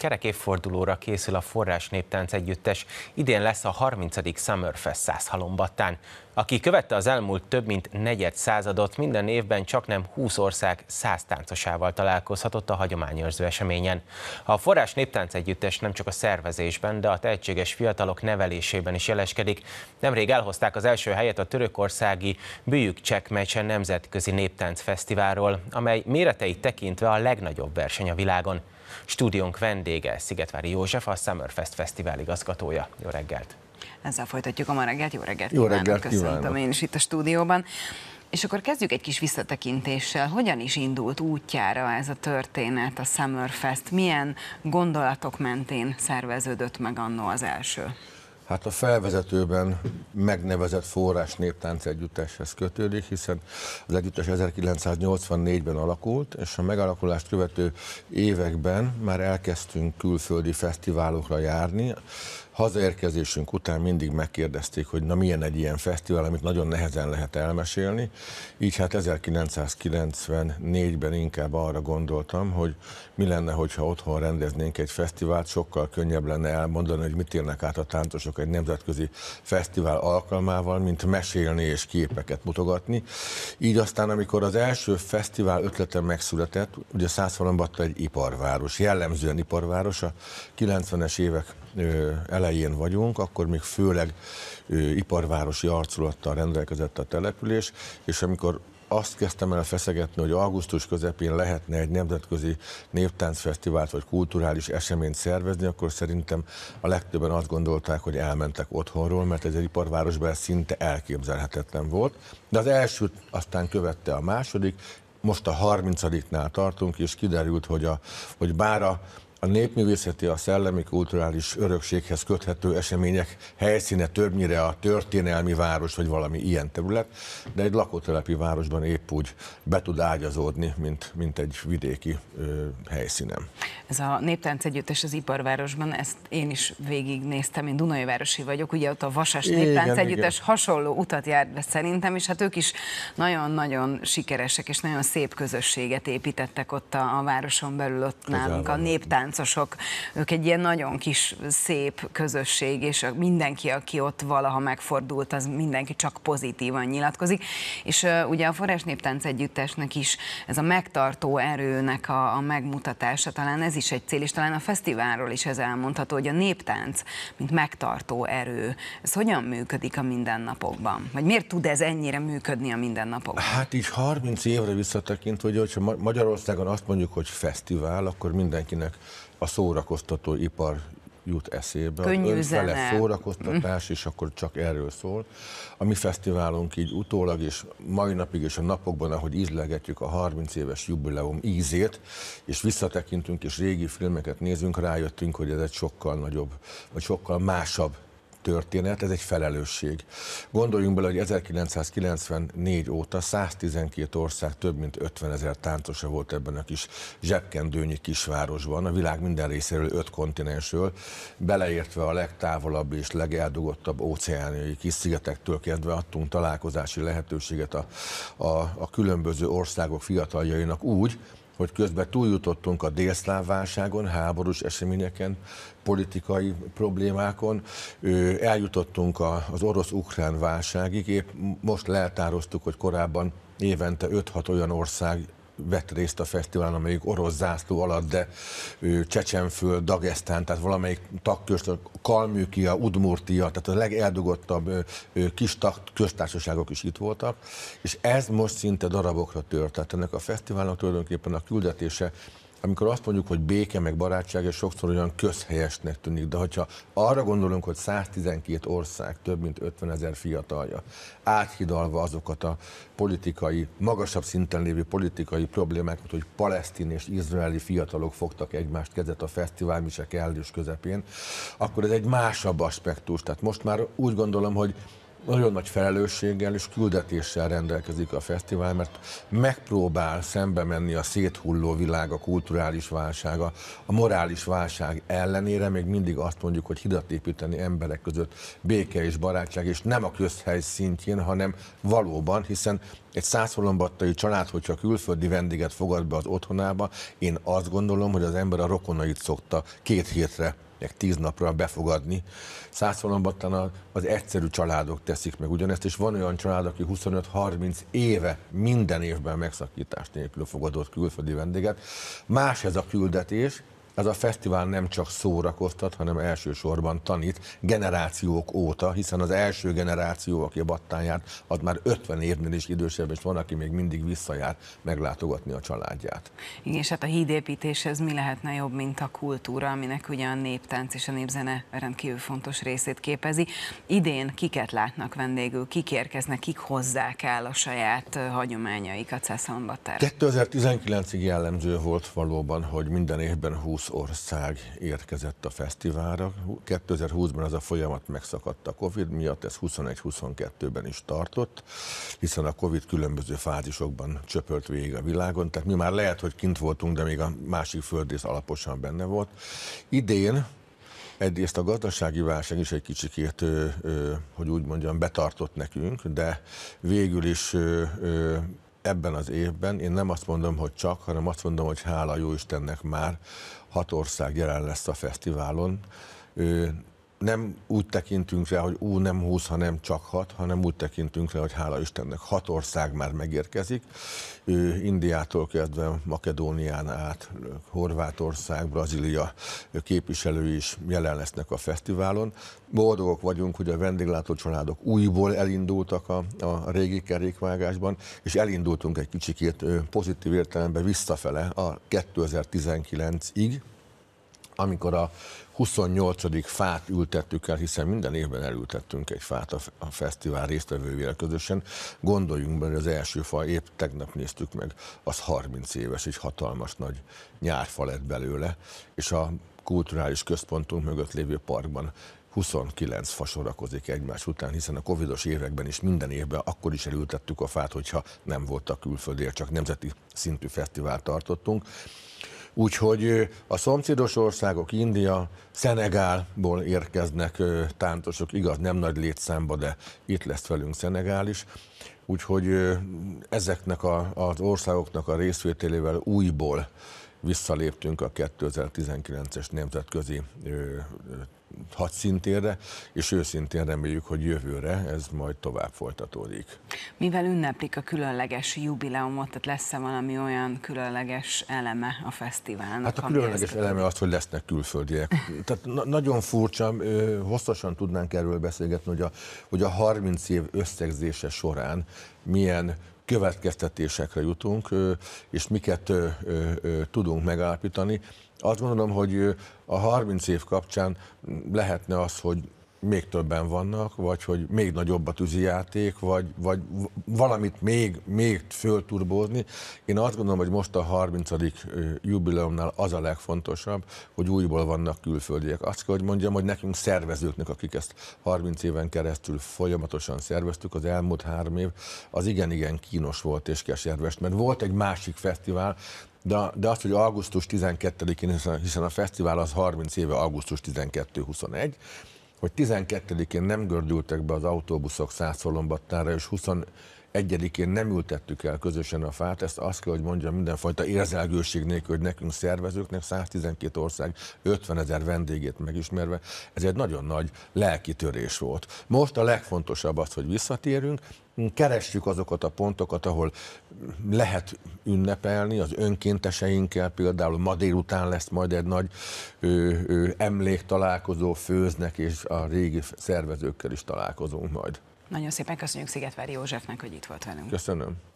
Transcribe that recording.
kerek évfordulóra készül a Forrás Néptánc Együttes. Idén lesz a 30. Summerfest 100 halombattán. Aki követte az elmúlt több mint negyed századot, minden évben csak nem 20 ország 100 táncosával találkozhatott a hagyományőrző eseményen. A Forrás Néptánc Együttes nem csak a szervezésben, de a tehetséges fiatalok nevelésében is jeleskedik. Nemrég elhozták az első helyet a törökországi Büyük Csekmecsen Nemzetközi Néptánc Fesztiválról, amely méreteit tekintve a legnagyobb verseny a világon. Stúdiónk vendége Szigetvári József, a Summerfest Fesztivál igazgatója. Jó reggelt! Ezzel folytatjuk a ma reggelt. Jó reggelt! Jó kívánok. reggelt! Köszöntöm én is itt a stúdióban. És akkor kezdjük egy kis visszatekintéssel. Hogyan is indult útjára ez a történet, a Summerfest? Milyen gondolatok mentén szerveződött meg annó az első? Hát a felvezetőben megnevezett forrás néptánc együtteshez kötődik, hiszen az együttes 1984-ben alakult, és a megalakulást követő években már elkezdtünk külföldi fesztiválokra járni, hazaérkezésünk után mindig megkérdezték, hogy na milyen egy ilyen fesztivál, amit nagyon nehezen lehet elmesélni. Így hát 1994-ben inkább arra gondoltam, hogy mi lenne, hogyha otthon rendeznénk egy fesztivált, sokkal könnyebb lenne elmondani, hogy mit élnek át a táncosok egy nemzetközi fesztivál alkalmával, mint mesélni és képeket mutogatni. Így aztán, amikor az első fesztivál ötlete megszületett, ugye Szászalombatta egy iparváros, jellemzően iparváros, a 90-es évek elején vagyunk, akkor még főleg iparvárosi arculattal rendelkezett a település, és amikor azt kezdtem el feszegetni, hogy augusztus közepén lehetne egy nemzetközi néptáncfesztivált vagy kulturális eseményt szervezni, akkor szerintem a legtöbben azt gondolták, hogy elmentek otthonról, mert ez egy iparvárosban szinte elképzelhetetlen volt. De az első aztán követte a második, most a 30-nál tartunk, és kiderült, hogy, a, hogy bár a a népművészeti, a szellemi kulturális örökséghez köthető események helyszíne többnyire a történelmi város, vagy valami ilyen terület, de egy lakótelepi városban épp úgy be tud ágyazódni, mint, mint egy vidéki ö, helyszínen. Ez a Néptánc Együttes az Iparvárosban, ezt én is végignéztem, én Dunai városi vagyok, ugye ott a Vasas igen, Néptánc igen, Együttes igen. hasonló utat jár, be szerintem, és hát ők is nagyon-nagyon sikeresek, és nagyon szép közösséget építettek ott a, a városon belül, ott nálunk a Néptánc táncosok, ők egy ilyen nagyon kis szép közösség, és mindenki, aki ott valaha megfordult, az mindenki csak pozitívan nyilatkozik. És ugye a Forrás Néptánc Együttesnek is ez a megtartó erőnek a, a megmutatása, talán ez is egy cél, és talán a fesztiválról is ez elmondható, hogy a néptánc, mint megtartó erő, ez hogyan működik a mindennapokban? Vagy miért tud ez ennyire működni a mindennapokban? Hát is 30 évre visszatekintve, hogy hogyha Magyarországon azt mondjuk, hogy fesztivál, akkor mindenkinek a szórakoztató ipar jut eszébe. Könnyű zene. szórakoztatás, és akkor csak erről szól. A mi fesztiválunk így utólag, és mai napig és a napokban, ahogy ízlegetjük a 30 éves jubileum ízét, és visszatekintünk, és régi filmeket nézünk, rájöttünk, hogy ez egy sokkal nagyobb, vagy sokkal másabb történet, ez egy felelősség. Gondoljunk bele, hogy 1994 óta 112 ország több mint 50 ezer táncosa volt ebben a kis zsebkendőnyi kisvárosban, a világ minden részéről, öt kontinensről, beleértve a legtávolabb és legeldugottabb óceániai kis szigetektől kezdve adtunk találkozási lehetőséget a, a, a különböző országok fiataljainak úgy, hogy közben túljutottunk a délszláv válságon, háborús eseményeken, politikai problémákon, eljutottunk az orosz-ukrán válságig, épp most leltároztuk, hogy korábban évente 5-6 olyan ország vett részt a fesztiválon, amelyik orosz zászló alatt, de ő Csecsenföld, Dagestán, tehát valamelyik tagközt, Kalmükia, Udmurtia, tehát a legeldugottabb kis köztársaságok is itt voltak, és ez most szinte darabokra tört. Tehát ennek a fesztiválnak tulajdonképpen a küldetése amikor azt mondjuk, hogy béke meg barátság, ez sokszor olyan közhelyesnek tűnik, de hogyha arra gondolunk, hogy 112 ország több mint 50 ezer fiatalja, áthidalva azokat a politikai, magasabb szinten lévő politikai problémákat, hogy palesztin és izraeli fiatalok fogtak egymást kezet a fesztiválmisek ellős közepén, akkor ez egy másabb aspektus. Tehát most már úgy gondolom, hogy nagyon nagy felelősséggel és küldetéssel rendelkezik a fesztivál, mert megpróbál szembe menni a széthulló világ, a kulturális válsága, a morális válság ellenére még mindig azt mondjuk, hogy hidat építeni emberek között béke és barátság, és nem a közhely szintjén, hanem valóban, hiszen egy százholombattai család, hogyha külföldi vendéget fogad be az otthonába, én azt gondolom, hogy az ember a rokonait szokta két hétre meg tíz napra befogadni. Százszalombattan az egyszerű családok teszik meg ugyanezt, és van olyan család, aki 25-30 éve minden évben megszakítás nélkül fogadott külföldi vendéget. Más ez a küldetés, ez a fesztivál nem csak szórakoztat, hanem elsősorban tanít generációk óta, hiszen az első generáció, aki a battán járt, az már 50 évnél is idősebb, és van, aki még mindig visszajár meglátogatni a családját. Igen, és hát a hídépítéshez mi lehetne jobb, mint a kultúra, aminek ugye a néptánc és a népzene rendkívül fontos részét képezi. Idén kiket látnak vendégül, kik érkeznek, kik hozzák el a saját hagyományaikat Szászalombattára? 2019-ig jellemző volt valóban, hogy minden évben 20 20 ország érkezett a fesztiválra. 2020-ban ez a folyamat megszakadt a Covid miatt, ez 21-22-ben is tartott, hiszen a Covid különböző fázisokban csöpölt végig a világon, tehát mi már lehet, hogy kint voltunk, de még a másik földrész alaposan benne volt. Idén Egyrészt a gazdasági válság is egy kicsikét, hogy úgy mondjam, betartott nekünk, de végül is ebben az évben, én nem azt mondom, hogy csak, hanem azt mondom, hogy hála jó Istennek már hat ország jelen lesz a fesztiválon nem úgy tekintünk rá, hogy ú, nem 20, hanem csak 6, hanem úgy tekintünk rá, hogy hála Istennek 6 ország már megérkezik. Indiától kezdve Makedónián át, Horvátország, Brazília képviselői is jelen lesznek a fesztiválon. Boldogok vagyunk, hogy a vendéglátó családok újból elindultak a, a régi kerékvágásban, és elindultunk egy kicsikét pozitív értelemben visszafele a 2019-ig, amikor a 28. fát ültettük el, hiszen minden évben elültettünk egy fát a fesztivál résztvevőjével közösen. Gondoljunk benne, az első fa, épp tegnap néztük meg, az 30 éves, egy hatalmas nagy nyárfa lett belőle, és a kulturális központunk mögött lévő parkban 29 fa sorakozik egymás után, hiszen a covidos években is minden évben akkor is elültettük a fát, hogyha nem voltak külföldiek, csak nemzeti szintű fesztivált tartottunk. Úgyhogy a szomszédos országok, India, Szenegálból érkeznek tántosok, igaz, nem nagy létszámba, de itt lesz velünk Szenegál is. Úgyhogy ezeknek a, az országoknak a részvételével újból visszaléptünk a 2019-es nemzetközi hadszintérre, és őszintén reméljük, hogy jövőre ez majd tovább folytatódik. Mivel ünneplik a különleges jubileumot, tehát lesz-e valami olyan különleges eleme a fesztiválnak? Hát a különleges eleme az, hogy lesznek külföldiek. tehát na- nagyon furcsa, ö, hosszasan tudnánk erről beszélgetni, hogy a, hogy a 30 év összegzése során milyen következtetésekre jutunk, és miket tudunk megállapítani. Azt gondolom, hogy a 30 év kapcsán lehetne az, hogy még többen vannak, vagy hogy még nagyobb a tűzijáték, vagy, vagy valamit még, még fölturbózni. Én azt gondolom, hogy most a 30. jubileumnál az a legfontosabb, hogy újból vannak külföldiek. Azt kell, hogy mondjam, hogy nekünk szervezőknek, akik ezt 30 éven keresztül folyamatosan szerveztük, az elmúlt három év, az igen-igen kínos volt és keserves, mert volt egy másik fesztivál, de, de azt, hogy augusztus 12-én, hiszen a fesztivál az 30 éve augusztus 12-21, hogy 12-én nem gördültek be az autóbuszok Szászolombattára, és 20 egyedikén nem ültettük el közösen a fát, ezt azt kell, hogy mondjam mindenfajta érzelgőség nélkül, hogy nekünk szervezőknek 112 ország 50 ezer vendégét megismerve, ez egy nagyon nagy lelki törés volt. Most a legfontosabb az, hogy visszatérünk, keressük azokat a pontokat, ahol lehet ünnepelni, az önkénteseinkkel például ma délután lesz majd egy nagy ö, ö, emléktalálkozó, főznek, és a régi szervezőkkel is találkozunk majd. Nagyon szépen köszönjük Szigetvári Józsefnek, hogy itt volt velünk. Köszönöm.